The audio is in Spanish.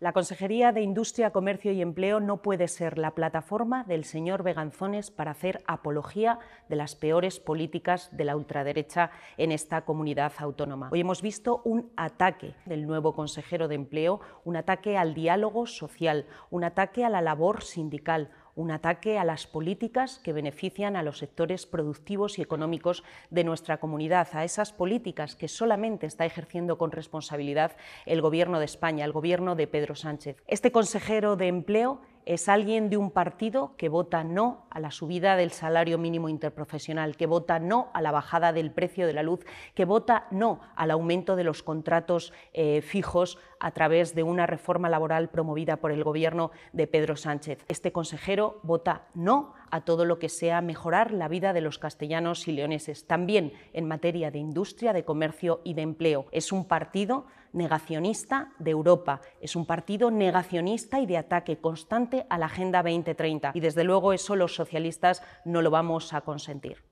La Consejería de Industria, Comercio y Empleo no puede ser la plataforma del señor Veganzones para hacer apología de las peores políticas de la ultraderecha en esta comunidad autónoma. Hoy hemos visto un ataque del nuevo consejero de Empleo, un ataque al diálogo social, un ataque a la labor sindical, un ataque a las políticas que benefician a los sectores productivos y económicos de nuestra comunidad, a esas políticas que solamente está ejerciendo con responsabilidad el Gobierno de España, el Gobierno de Pedro Sánchez. Este consejero de Empleo es alguien de un partido que vota no a la subida del salario mínimo interprofesional, que vota no a la bajada del precio de la luz, que vota no al aumento de los contratos eh, fijos a través de una reforma laboral promovida por el gobierno de Pedro Sánchez. Este consejero vota no a todo lo que sea mejorar la vida de los castellanos y leoneses, también en materia de industria, de comercio y de empleo. Es un partido negacionista de Europa, es un partido negacionista y de ataque constante a la Agenda 2030 y desde luego eso los socialistas no lo vamos a consentir.